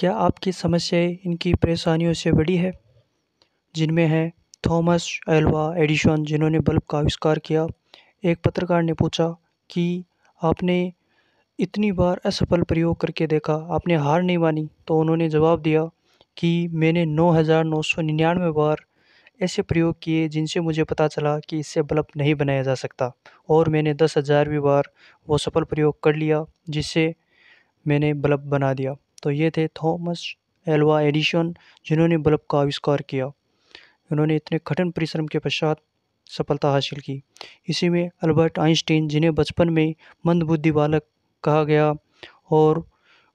क्या आपकी समस्याएँ इनकी परेशानियों से बड़ी है जिनमें हैं थॉमस एल्वा एडिशन जिन्होंने बल्ब का आविष्कार किया एक पत्रकार ने पूछा कि आपने इतनी बार असफल प्रयोग करके देखा आपने हार नहीं मानी तो उन्होंने जवाब दिया कि मैंने 9999 बार ऐसे प्रयोग किए जिनसे मुझे पता चला कि इससे बल्ब नहीं बनाया जा सकता और मैंने दस हज़ारवीं बार वो सफल प्रयोग कर लिया जिससे मैंने बल्ब बना दिया तो ये थे थॉमस एल्वा एडिशन जिन्होंने बल्ब का आविष्कार किया उन्होंने इतने कठिन परिश्रम के पश्चात सफलता हासिल की इसी में अल्बर्ट आइंस्टीन जिन्हें बचपन में मंदबुद्धि बालक कहा गया और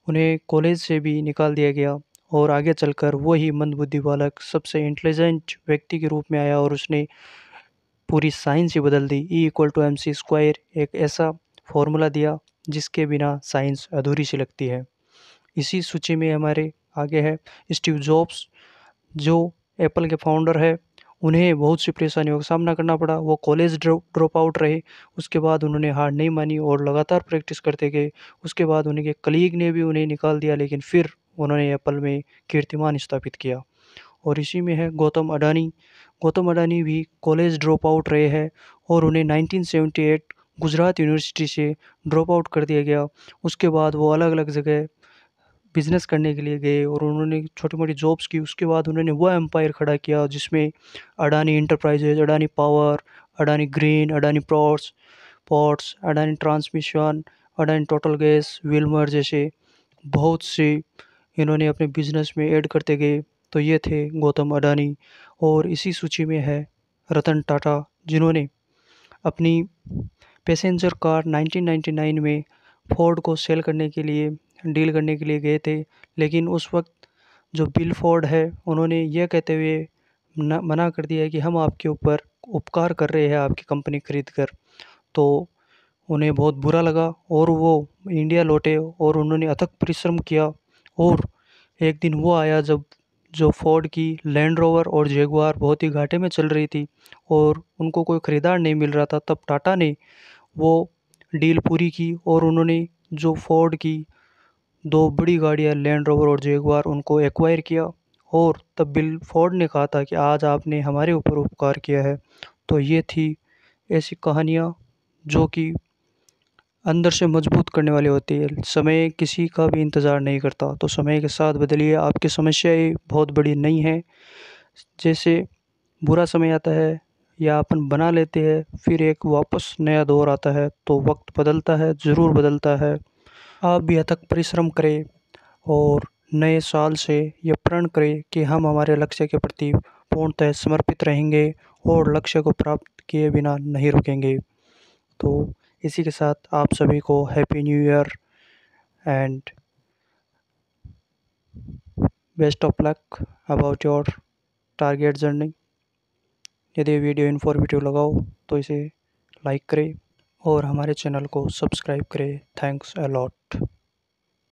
उन्हें कॉलेज से भी निकाल दिया गया और आगे चलकर वही मंदबुद्धि बालक सबसे इंटेलिजेंट व्यक्ति के रूप में आया और उसने पूरी साइंस ही बदल दी E equal to M C square एक ऐसा फॉर्मूला दिया जिसके बिना साइंस अधूरी सी लगती है इसी सूची में हमारे आगे है स्टीव जॉब्स जो एप्पल के फाउंडर है उन्हें बहुत सी परेशानियों का सामना करना पड़ा वो कॉलेज ड्रॉप आउट रहे उसके बाद उन्होंने हार नहीं मानी और लगातार प्रैक्टिस करते गए उसके बाद उनके कलीग ने भी उन्हें निकाल दिया लेकिन फिर उन्होंने एप्पल में कीर्तिमान स्थापित किया और इसी में है गौतम अडानी गौतम अडानी भी कॉलेज ड्रॉप आउट रहे हैं और उन्हें नाइनटीन गुजरात यूनिवर्सिटी से ड्रॉप आउट कर दिया गया उसके बाद वो अलग अलग जगह बिज़नेस करने के लिए गए और उन्होंने छोटी मोटी जॉब्स की उसके बाद उन्होंने वह एम्पायर खड़ा किया जिसमें Adani enterprises Adani power Adani green Adani ports ports Adani transmission Adani total gas Wilmar जैसे बहुत से इन्होंने अपने बिजनेस में ऐड करते गए तो ये थे गौतम अडानी और इसी सूची में है रतन टाटा जिन्होंने अपनी पैसेंजर कार 1999 में फोर्ड को सेल करने के लिए डील करने के लिए गए थे लेकिन उस वक्त जो बिल फ़ोर्ड है उन्होंने यह कहते हुए मना कर दिया कि हम आपके ऊपर उपकार कर रहे हैं आपकी कंपनी खरीद कर तो उन्हें बहुत बुरा लगा और वो इंडिया लौटे और उन्होंने अथक परिश्रम किया और एक दिन वो आया जब जो फोर्ड की लैंड रोवर और जेगुआर बहुत ही घाटे में चल रही थी और उनको कोई ख़रीदार नहीं मिल रहा था तब टाटा ने वो डील पूरी की और उन्होंने जो फोर्ड की दो बड़ी गाड़ियाँ लैंड रोवर और जेगवार उनको एक्वायर किया और तब बिल फोर्ड ने कहा था कि आज आपने हमारे ऊपर उपकार किया है तो ये थी ऐसी कहानियाँ जो कि अंदर से मजबूत करने वाली होती है समय किसी का भी इंतज़ार नहीं करता तो समय के साथ बदलिए आपकी समस्याएँ बहुत बड़ी नहीं हैं जैसे बुरा समय आता है या अपन बना लेते हैं फिर एक वापस नया दौर आता है तो वक्त बदलता है ज़रूर बदलता है आप भी अथक परिश्रम करें और नए साल से यह प्रण करें कि हम हमारे लक्ष्य के प्रति पूर्णतः समर्पित रहेंगे और लक्ष्य को प्राप्त किए बिना नहीं रुकेंगे तो इसी के साथ आप सभी को happy new year and best of luck about your target journey यदि वीडियो इन्फॉर्मेटिव लगाओ तो इसे लाइक करें और हमारे चैनल को सब्सक्राइब करें थैंक्स अलॉट